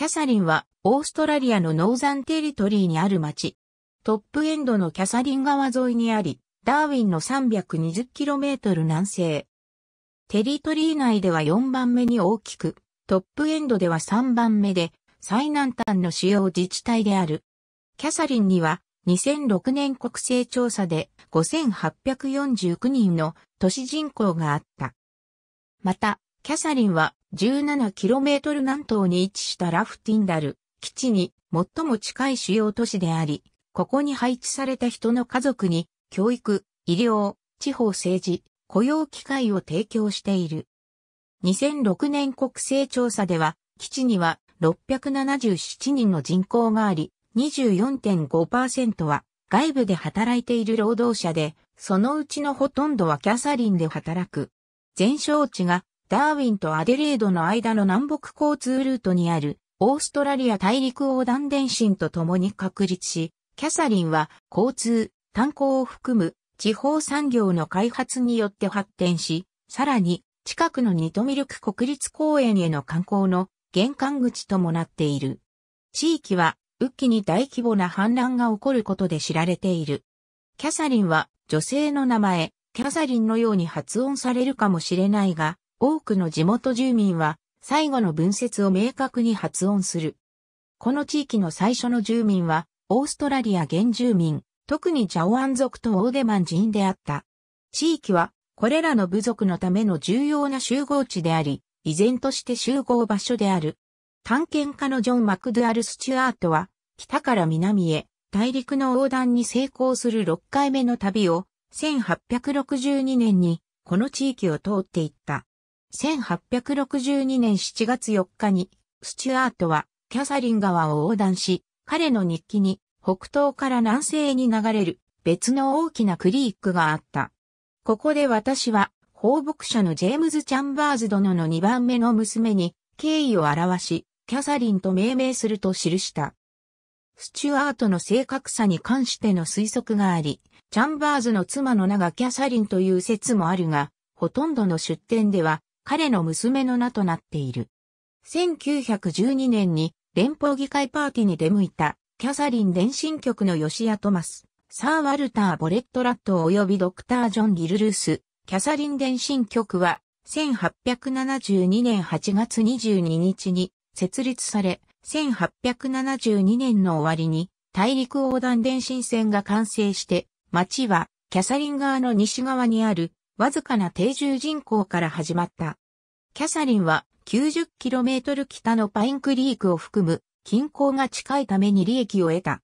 キャサリンはオーストラリアのノーザンテリトリーにある町。トップエンドのキャサリン川沿いにあり、ダーウィンの 320km 南西。テリトリー内では4番目に大きく、トップエンドでは3番目で、最南端の主要自治体である。キャサリンには2006年国勢調査で5849人の都市人口があった。また、キャサリンは 17km 南東に位置したラフティンダル、基地に最も近い主要都市であり、ここに配置された人の家族に、教育、医療、地方政治、雇用機会を提供している。2006年国勢調査では、基地には677人の人口があり、24.5%は外部で働いている労働者で、そのうちのほとんどはキャサリンで働く。全焼地がダーウィンとアデレードの間の南北交通ルートにあるオーストラリア大陸横断電信と共に確立し、キャサリンは交通、炭鉱を含む地方産業の開発によって発展し、さらに近くのニトミルク国立公園への観光の玄関口ともなっている。地域は雨季に大規模な氾濫が起こることで知られている。キャサリンは女性の名前、キャサリンのように発音されるかもしれないが、多くの地元住民は、最後の文節を明確に発音する。この地域の最初の住民は、オーストラリア原住民、特にジャオアン族とオーデマン人であった。地域は、これらの部族のための重要な集合地であり、依然として集合場所である。探検家のジョン・マクドゥアル・スチュアートは、北から南へ、大陸の横断に成功する6回目の旅を、1862年に、この地域を通っていった。1862年7月4日に、スチュアートはキャサリン川を横断し、彼の日記に北東から南西に流れる別の大きなクリークがあった。ここで私は放牧者のジェームズ・チャンバーズ殿の2番目の娘に敬意を表し、キャサリンと命名すると記した。スチュアートの正確さに関しての推測があり、チャンバーズの妻の名がキャサリンという説もあるが、ほとんどの出典では彼の娘の名となっている。1912年に連邦議会パーティーに出向いたキャサリン電信局のヨシア・トマス、サー・ワルター・ボレット・ラット及びドクター・ジョン・ギルルース、キャサリン電信局は1872年8月22日に設立され、1872年の終わりに大陸横断電信線が完成して、町はキャサリン側の西側にあるわずかな定住人口から始まったキャサリンは 90km 北のパインクリークを含む近郊が近いために利益を得た。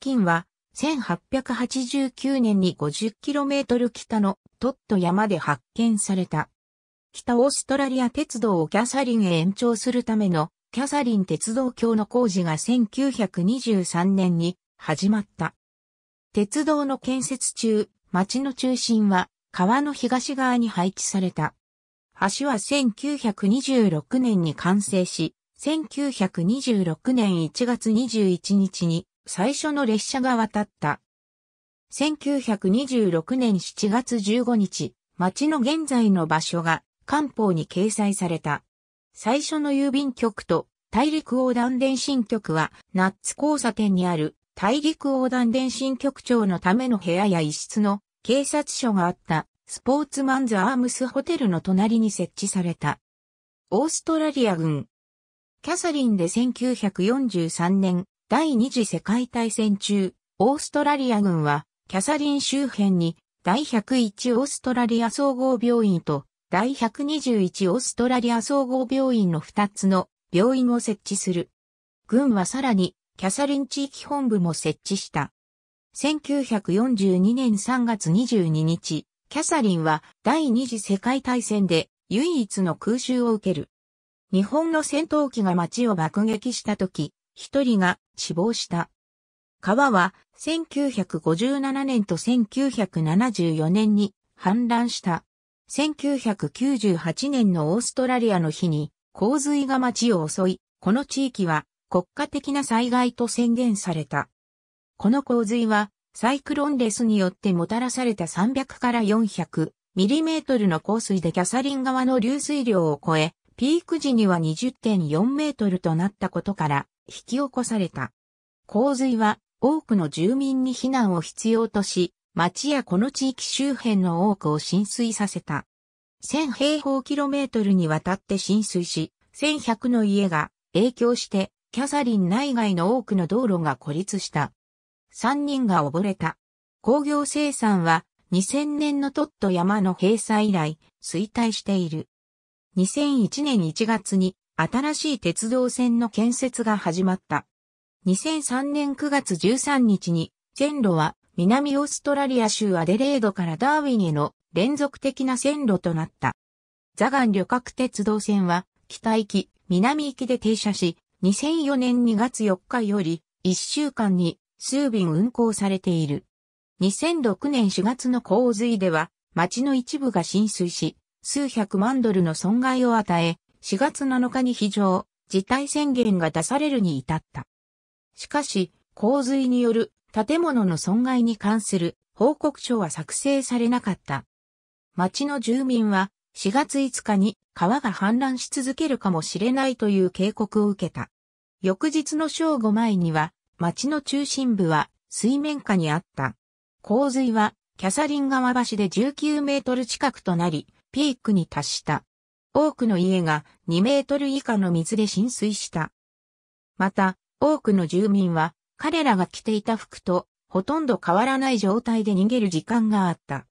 金は1889年に 50km 北のトット山で発見された。北オーストラリア鉄道をキャサリンへ延長するためのキャサリン鉄道橋の工事が1923年に始まった。鉄道の建設中、町の中心は川の東側に配置された。橋は1926年に完成し、1926年1月21日に最初の列車が渡った。1926年7月15日、町の現在の場所が官報に掲載された。最初の郵便局と大陸横断電信局は、ナッツ交差点にある大陸横断電信局長のための部屋や一室の警察署があったスポーツマンズ・アームスホテルの隣に設置された。オーストラリア軍。キャサリンで1943年、第二次世界大戦中、オーストラリア軍は、キャサリン周辺に、第101オーストラリア総合病院と、第121オーストラリア総合病院の2つの病院を設置する。軍はさらに、キャサリン地域本部も設置した。1942年3月22日、キャサリンは第二次世界大戦で唯一の空襲を受ける。日本の戦闘機が街を爆撃した時、一人が死亡した。川は1957年と1974年に氾濫した。1998年のオーストラリアの日に洪水が街を襲い、この地域は国家的な災害と宣言された。この洪水はサイクロンレスによってもたらされた300から400ミリメートルの降水でキャサリン側の流水量を超え、ピーク時には20.4メートルとなったことから引き起こされた。洪水は多くの住民に避難を必要とし、町やこの地域周辺の多くを浸水させた。1000平方キロメートルにわたって浸水し、1100の家が影響して、キャサリン内外の多くの道路が孤立した。3人が溺れた。工業生産は2000年のトット山の閉鎖以来衰退している。2001年1月に新しい鉄道線の建設が始まった。2003年9月13日に線路は南オーストラリア州アデレードからダーウィンへの連続的な線路となった。ザガン旅客鉄道線は北行き、南行きで停車し、2004年2月4日より1週間に数便運行されている。2006年4月の洪水では、町の一部が浸水し、数百万ドルの損害を与え、4月7日に非常、事態宣言が出されるに至った。しかし、洪水による建物の損害に関する報告書は作成されなかった。町の住民は4月5日に川が氾濫し続けるかもしれないという警告を受けた。翌日の正午前には町の中心部は水面下にあった。洪水はキャサリン川橋で19メートル近くとなり、ピークに達した。多くの家が2メートル以下の水で浸水した。また、多くの住民は彼らが着ていた服とほとんど変わらない状態で逃げる時間があった。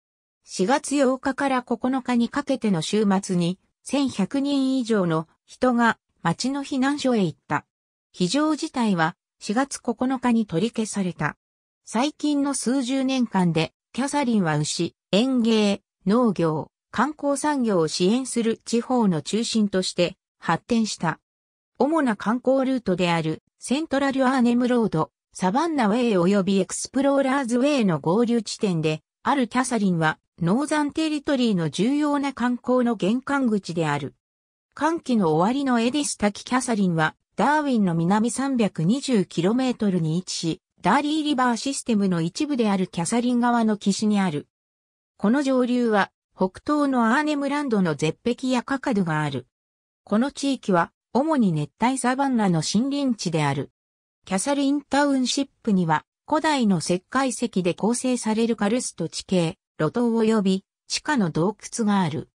4月8日から9日にかけての週末に1100人以上の人が町の避難所へ行った。非常事態は4月9日に取り消された。最近の数十年間で、キャサリンは牛、園芸、農業、観光産業を支援する地方の中心として発展した。主な観光ルートであるセントラルアーネムロード、サバンナウェイ及びエクスプローラーズウェイの合流地点で、あるキャサリンはノーザンテリトリーの重要な観光の玄関口である。寒喜の終わりのエディス滝キャサリンはダーウィンの南 320km に位置し、ダーリーリバーシステムの一部であるキャサリン川の岸にある。この上流は、北東のアーネムランドの絶壁やカカドがある。この地域は、主に熱帯サバンナの森林地である。キャサリンタウンシップには、古代の石灰石で構成されるカルスト地形、路頭及び地下の洞窟がある。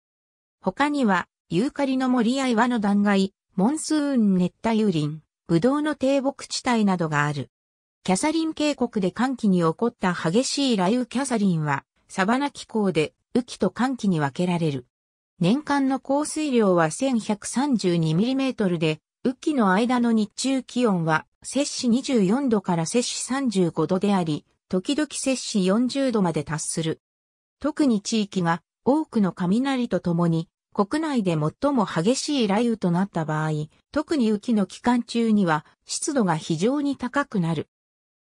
他には、ユーカリの森や岩の断崖、モンスーン熱帯雨林、ブドウの低木地帯などがある。キャサリン渓谷で寒気に起こった激しい雷雨キャサリンは、サバナ気候で雨季と寒気に分けられる。年間の降水量は 1132mm で、雨季の間の日中気温は、摂氏24度から摂氏35度であり、時々摂氏40度まで達する。特に地域が多くの雷と共に国内で最も激しい雷雨となった場合、特に雨季の期間中には湿度が非常に高くなる。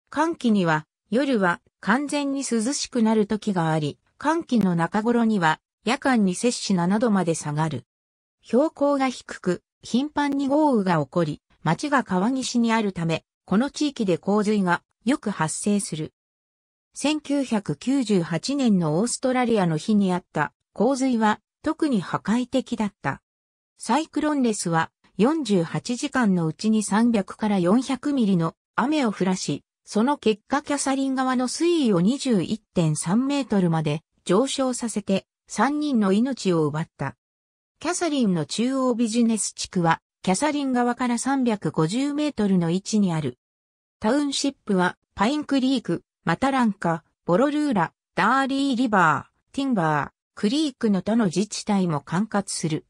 寒気には夜は完全に涼しくなる時があり、寒気の中頃には夜間に摂氏7度まで下がる。標高が低く、頻繁に豪雨が起こり、町が川岸にあるため、この地域で洪水がよく発生する。1998年のオーストラリアの日にあった洪水は特に破壊的だった。サイクロンレスは48時間のうちに300から400ミリの雨を降らし、その結果キャサリン側の水位を21.3メートルまで上昇させて3人の命を奪った。キャサリンの中央ビジネス地区はキャサリン側から350メートルの位置にある。タウンシップはパインクリーク、マタランカ、ボロルーラ、ダーリーリバー、ティンバー、クリークの他の自治体も管轄する。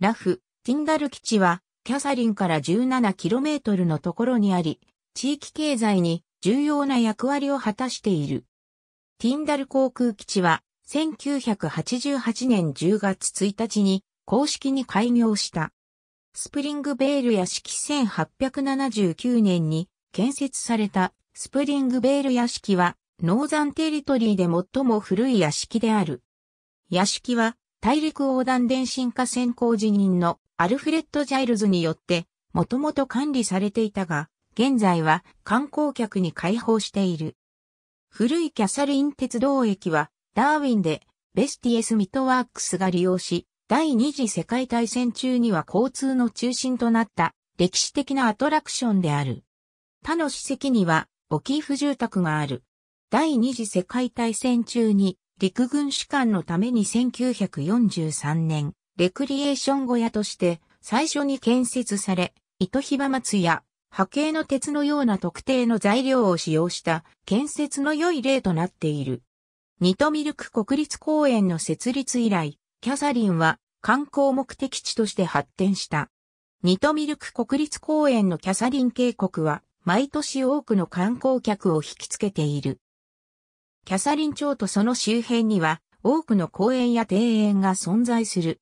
ラフ、ティンダル基地は、キャサリンから 17km のところにあり、地域経済に重要な役割を果たしている。ティンダル航空基地は、1988年10月1日に公式に開業した。スプリングベール屋敷1879年に建設されたスプリングベール屋敷はノーザンテリトリーで最も古い屋敷である。屋敷は大陸横断電信化線工事人のアルフレッド・ジャイルズによってもともと管理されていたが、現在は観光客に開放している。古いキャサリン鉄道駅はダーウィンでベスティエス・ミトワークスが利用し、第二次世界大戦中には交通の中心となった歴史的なアトラクションである。他の史跡には、オキーフ住宅がある。第二次世界大戦中に陸軍士官のために1943年、レクリエーション小屋として最初に建設され、糸ば松や波形の鉄のような特定の材料を使用した建設の良い例となっている。ニトミルク国立公園の設立以来、キャサリンは観光目的地として発展した。ニトミルク国立公園のキャサリン渓谷は毎年多くの観光客を引きつけている。キャサリン町とその周辺には多くの公園や庭園が存在する。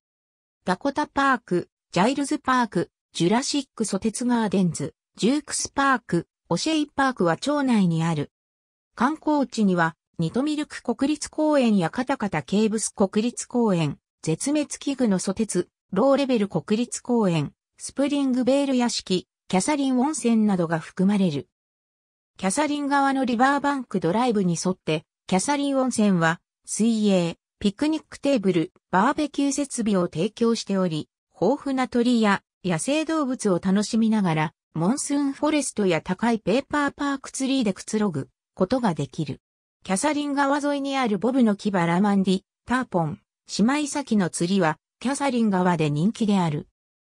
ダコタパーク、ジャイルズパーク、ジュラシックソテツガーデンズ、ジュークスパーク、オシェイパークは町内にある。観光地には、ニトミルク国立公園やカタカタケーブス国立公園、絶滅危惧のソテツ、ローレベル国立公園、スプリングベール屋敷、キャサリン温泉などが含まれる。キャサリン側のリバーバンクドライブに沿って、キャサリン温泉は、水泳、ピクニックテーブル、バーベキュー設備を提供しており、豊富な鳥や野生動物を楽しみながら、モンスーンフォレストや高いペーパーパークツリーでくつろぐことができる。キャサリン川沿いにあるボブの木バラマンディ、ターポン、姉妹先の釣りは、キャサリン川で人気である。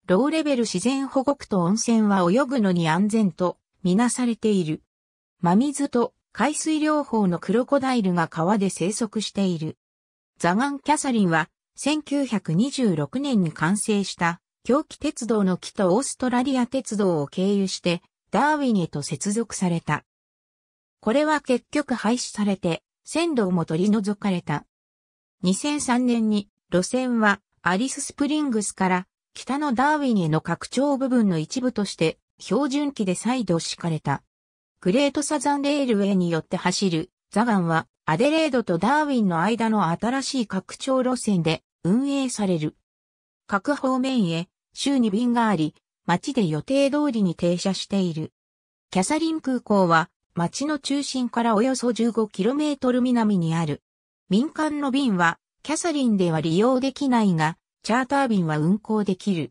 ローレベル自然保護区と温泉は泳ぐのに安全とみなされている。真水と海水療法のクロコダイルが川で生息している。ザガン・キャサリンは1926年に完成した狂気鉄道の木とオーストラリア鉄道を経由してダーウィンへと接続された。これは結局廃止されて線路も取り除かれた。2003年に路線はアリススプリングスから北のダーウィンへの拡張部分の一部として標準機で再度敷かれた。グレートサザンレールウェイによって走る、ザガンは、アデレードとダーウィンの間の新しい拡張路線で運営される。各方面へ、週に便があり、街で予定通りに停車している。キャサリン空港は、街の中心からおよそ 15km 南にある。民間の便は、キャサリンでは利用できないが、チャーター便は運行できる。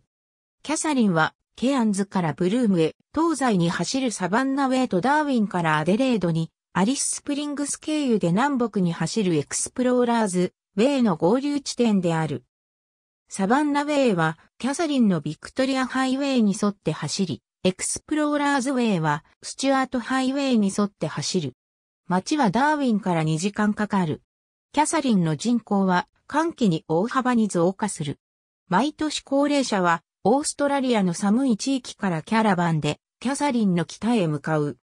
キャサリンはケアンズからブルームへ、東西に走るサバンナウェイとダーウィンからアデレードに、アリス・スプリングス経由で南北に走るエクスプローラーズ、ウェイの合流地点である。サバンナウェイは、キャサリンのビクトリアハイウェイに沿って走り、エクスプローラーズウェイは、スチュアートハイウェイに沿って走る。街はダーウィンから2時間かかる。キャサリンの人口は、寒気に大幅に増加する。毎年高齢者はオーストラリアの寒い地域からキャラバンで、キャサリンの北へ向かう。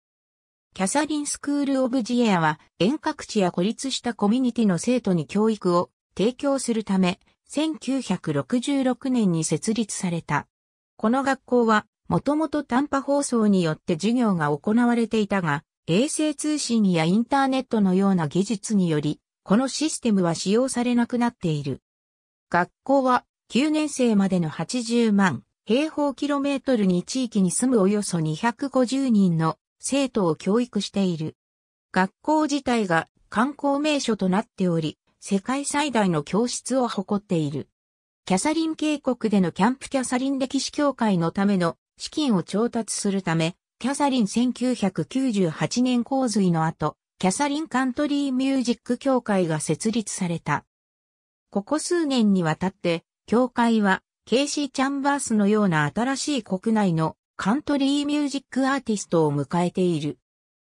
キャサリンスクール・オブ・ジエアは遠隔地や孤立したコミュニティの生徒に教育を提供するため、1966年に設立された。この学校は、もともと短波放送によって授業が行われていたが、衛星通信やインターネットのような技術により、このシステムは使用されなくなっている。学校は9年生までの80万平方キロメートルに地域に住むおよそ250人の生徒を教育している。学校自体が観光名所となっており、世界最大の教室を誇っている。キャサリン渓谷でのキャンプキャサリン歴史協会のための資金を調達するため、キャサリン1998年洪水の後、キャサリンカントリーミュージック協会が設立された。ここ数年にわたって教会は、ケイシー・チャンバースのような新しい国内のカントリーミュージックアーティストを迎えている。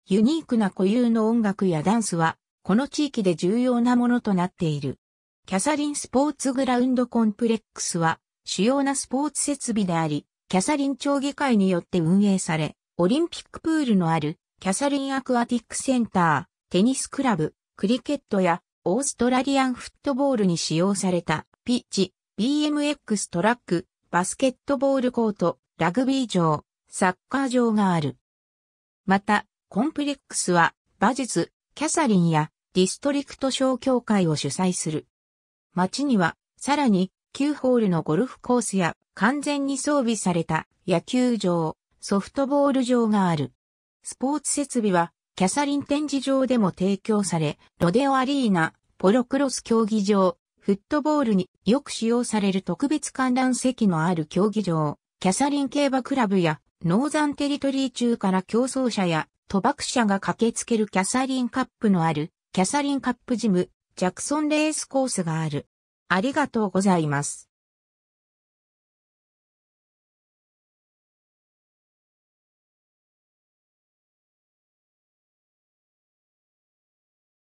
ユニークな固有の音楽やダンスは、この地域で重要なものとなっている。キャサリンスポーツグラウンドコンプレックスは、主要なスポーツ設備であり、キャサリン町議会によって運営され、オリンピックプールのある、キャサリンアクアティックセンター、テニスクラブ、クリケットや、オーストラリアンフットボールに使用された、ピッチ、BMX トラック、バスケットボールコート、ラグビー場、サッカー場がある。また、コンプレックスは、馬術、キャサリンやディストリクト商協会を主催する。街には、さらに、9ホールのゴルフコースや完全に装備された野球場、ソフトボール場がある。スポーツ設備は、キャサリン展示場でも提供され、ロデオアリーナ、ポロクロス競技場、フットボールによく使用される特別観覧席のある競技場、キャサリン競馬クラブや、ノーザンテリトリー中から競争者や、賭博者が駆けつけるキャサリンカップのある、キャサリンカップジム、ジャクソンレースコースがある。ありがとうございます。